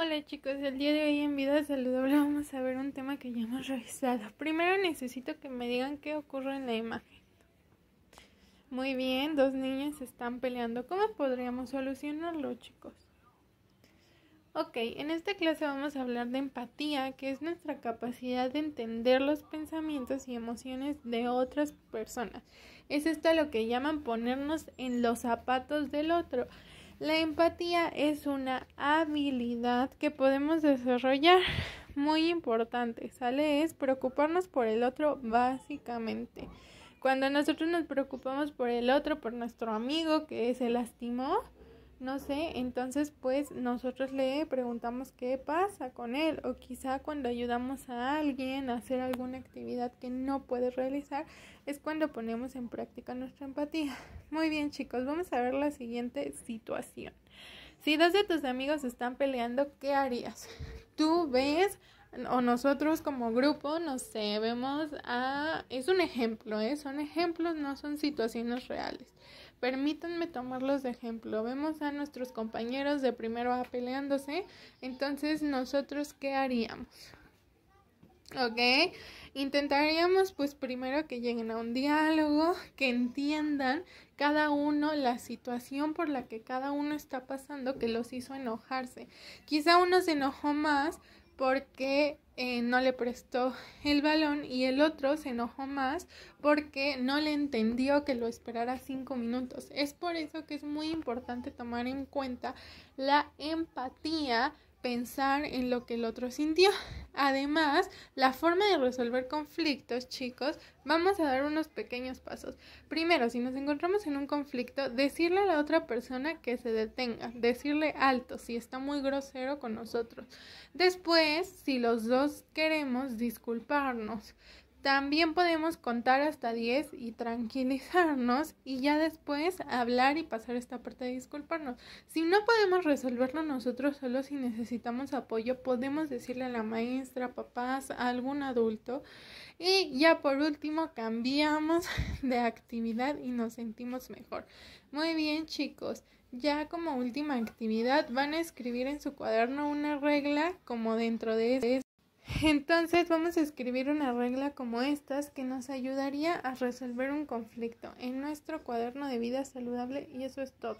Hola chicos, el día de hoy en Vida Saludable vamos a ver un tema que ya hemos revisado. Primero necesito que me digan qué ocurre en la imagen. Muy bien, dos niñas están peleando. ¿Cómo podríamos solucionarlo chicos? Ok, en esta clase vamos a hablar de empatía, que es nuestra capacidad de entender los pensamientos y emociones de otras personas. Es esto lo que llaman ponernos en los zapatos del otro. La empatía es una habilidad que podemos desarrollar muy importante, ¿sale? Es preocuparnos por el otro básicamente. Cuando nosotros nos preocupamos por el otro, por nuestro amigo que se lastimó, no sé, entonces pues nosotros le preguntamos qué pasa con él o quizá cuando ayudamos a alguien a hacer alguna actividad que no puede realizar es cuando ponemos en práctica nuestra empatía. Muy bien chicos, vamos a ver la siguiente situación. Si dos de tus amigos están peleando, ¿qué harías? Tú ves o nosotros como grupo, no sé, vemos a... Es un ejemplo, ¿eh? Son ejemplos, no son situaciones reales. Permítanme tomarlos de ejemplo. Vemos a nuestros compañeros de primero A peleándose. Entonces, ¿nosotros qué haríamos? ¿Ok? Intentaríamos pues primero que lleguen a un diálogo, que entiendan cada uno la situación por la que cada uno está pasando que los hizo enojarse. Quizá uno se enojó más porque eh, no le prestó el balón y el otro se enojó más porque no le entendió que lo esperara cinco minutos. Es por eso que es muy importante tomar en cuenta la empatía pensar en lo que el otro sintió. Además, la forma de resolver conflictos, chicos, vamos a dar unos pequeños pasos. Primero, si nos encontramos en un conflicto, decirle a la otra persona que se detenga, decirle alto si está muy grosero con nosotros. Después, si los dos queremos, disculparnos. También podemos contar hasta 10 y tranquilizarnos y ya después hablar y pasar esta parte de disculparnos. Si no podemos resolverlo nosotros solos si necesitamos apoyo, podemos decirle a la maestra, papás, a algún adulto. Y ya por último cambiamos de actividad y nos sentimos mejor. Muy bien chicos, ya como última actividad van a escribir en su cuaderno una regla como dentro de este entonces vamos a escribir una regla como estas que nos ayudaría a resolver un conflicto en nuestro cuaderno de vida saludable y eso es todo.